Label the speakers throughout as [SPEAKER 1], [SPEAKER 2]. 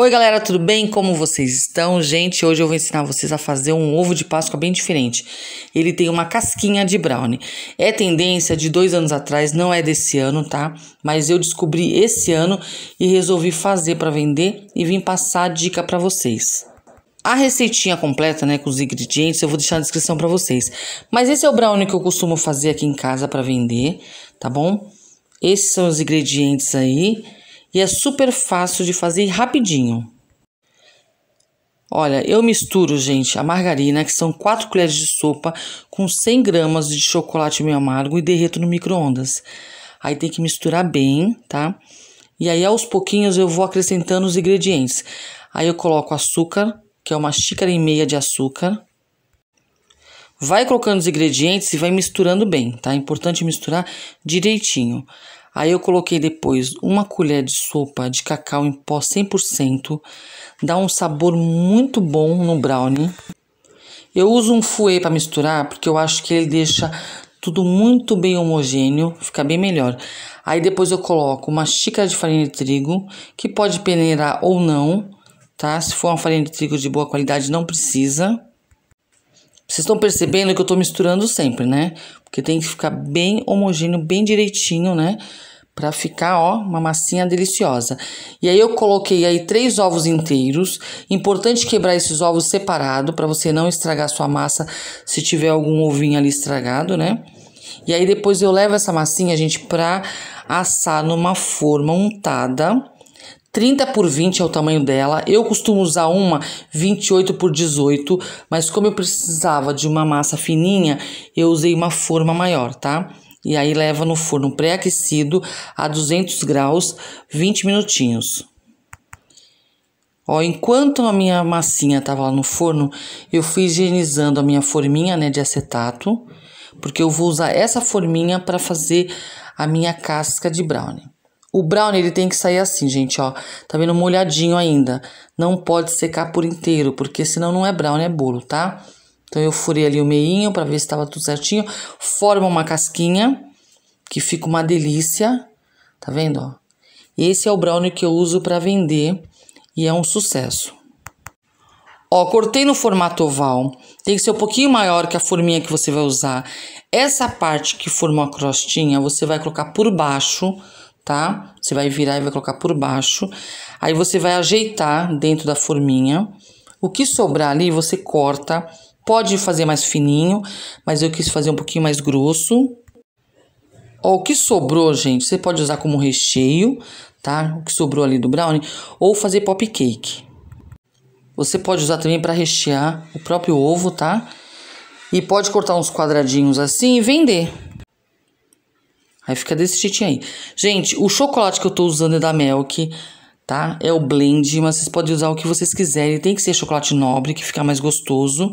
[SPEAKER 1] Oi, galera, tudo bem? Como vocês estão? Gente, hoje eu vou ensinar vocês a fazer um ovo de Páscoa bem diferente. Ele tem uma casquinha de brownie. É tendência de dois anos atrás, não é desse ano, tá? Mas eu descobri esse ano e resolvi fazer para vender e vim passar a dica para vocês. A receitinha completa, né, com os ingredientes, eu vou deixar na descrição para vocês. Mas esse é o brownie que eu costumo fazer aqui em casa para vender, tá bom? Esses são os ingredientes aí e é super fácil de fazer rapidinho. Olha, eu misturo, gente, a margarina, que são 4 colheres de sopa, com 100 gramas de chocolate meio amargo e derreto no micro-ondas. Aí tem que misturar bem, tá? E aí aos pouquinhos eu vou acrescentando os ingredientes. Aí eu coloco açúcar, que é uma xícara e meia de açúcar. Vai colocando os ingredientes e vai misturando bem, tá? É importante misturar direitinho. Aí eu coloquei depois uma colher de sopa de cacau em pó 100%, dá um sabor muito bom no brownie. Eu uso um fouet para misturar porque eu acho que ele deixa tudo muito bem homogêneo, fica bem melhor. Aí depois eu coloco uma xícara de farinha de trigo, que pode peneirar ou não, tá? Se for uma farinha de trigo de boa qualidade, não precisa. Vocês estão percebendo que eu estou misturando sempre, né? Porque tem que ficar bem homogêneo, bem direitinho, né? Pra ficar, ó, uma massinha deliciosa. E aí eu coloquei aí três ovos inteiros. Importante quebrar esses ovos separado para você não estragar sua massa se tiver algum ovinho ali estragado, né? E aí depois eu levo essa massinha, gente, pra assar numa forma untada 30 por 20 é o tamanho dela. Eu costumo usar uma 28 por 18, mas como eu precisava de uma massa fininha, eu usei uma forma maior, tá? E aí leva no forno pré-aquecido a 200 graus, 20 minutinhos. Ó, enquanto a minha massinha tava lá no forno, eu fui higienizando a minha forminha, né, de acetato, porque eu vou usar essa forminha para fazer a minha casca de brownie. O brownie ele tem que sair assim, gente, ó. Tá vendo molhadinho ainda. Não pode secar por inteiro, porque senão não é brownie, é bolo, tá? Então eu furei ali o meinho para ver se estava tudo certinho. Forma uma casquinha, que fica uma delícia. Tá vendo, ó? Esse é o brownie que eu uso para vender e é um sucesso. Ó, cortei no formato oval. Tem que ser um pouquinho maior que a forminha que você vai usar. Essa parte que formou a crostinha, você vai colocar por baixo tá? Você vai virar e vai colocar por baixo. Aí você vai ajeitar dentro da forminha. O que sobrar ali, você corta. Pode fazer mais fininho, mas eu quis fazer um pouquinho mais grosso. Ó, o que sobrou, gente, você pode usar como recheio, tá? O que sobrou ali do brownie. Ou fazer pop cake. Você pode usar também para rechear o próprio ovo, tá? E pode cortar uns quadradinhos assim e vender. Aí fica desse jeitinho aí. Gente, o chocolate que eu tô usando é da Melk, tá? É o blend, mas vocês podem usar o que vocês quiserem. Tem que ser chocolate nobre, que fica mais gostoso.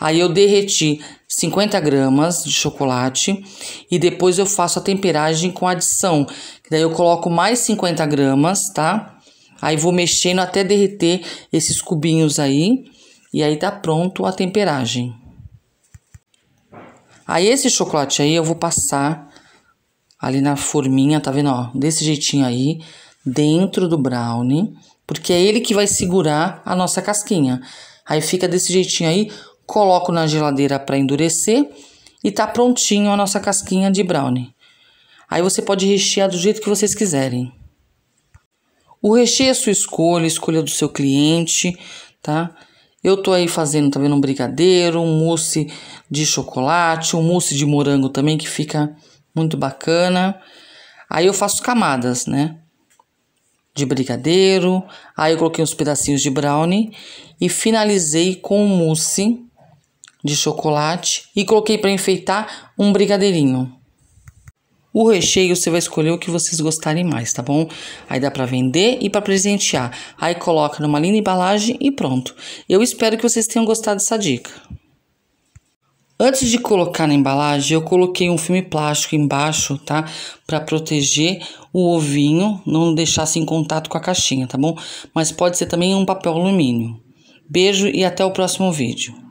[SPEAKER 1] Aí eu derreti 50 gramas de chocolate e depois eu faço a temperagem com adição. Daí eu coloco mais 50 gramas, tá? Aí vou mexendo até derreter esses cubinhos aí. E aí tá pronto a temperagem. Aí esse chocolate aí eu vou passar ali na forminha, tá vendo, ó? Desse jeitinho aí, dentro do brownie, porque é ele que vai segurar a nossa casquinha. Aí fica desse jeitinho aí, coloco na geladeira para endurecer e tá prontinho a nossa casquinha de brownie. Aí você pode rechear do jeito que vocês quiserem. O recheio é sua escolha, escolha do seu cliente, tá? Eu tô aí fazendo, tá vendo, um brigadeiro, um mousse de chocolate, um mousse de morango também que fica muito bacana. Aí eu faço camadas, né? De brigadeiro, aí eu coloquei uns pedacinhos de brownie e finalizei com mousse de chocolate e coloquei para enfeitar um brigadeirinho. O recheio você vai escolher o que vocês gostarem mais, tá bom? Aí dá para vender e para presentear. Aí coloca numa linda embalagem e pronto. Eu espero que vocês tenham gostado dessa dica. Antes de colocar na embalagem, eu coloquei um filme plástico embaixo, tá? Para proteger o ovinho, não deixasse assim em contato com a caixinha, tá bom? Mas pode ser também um papel alumínio. Beijo e até o próximo vídeo.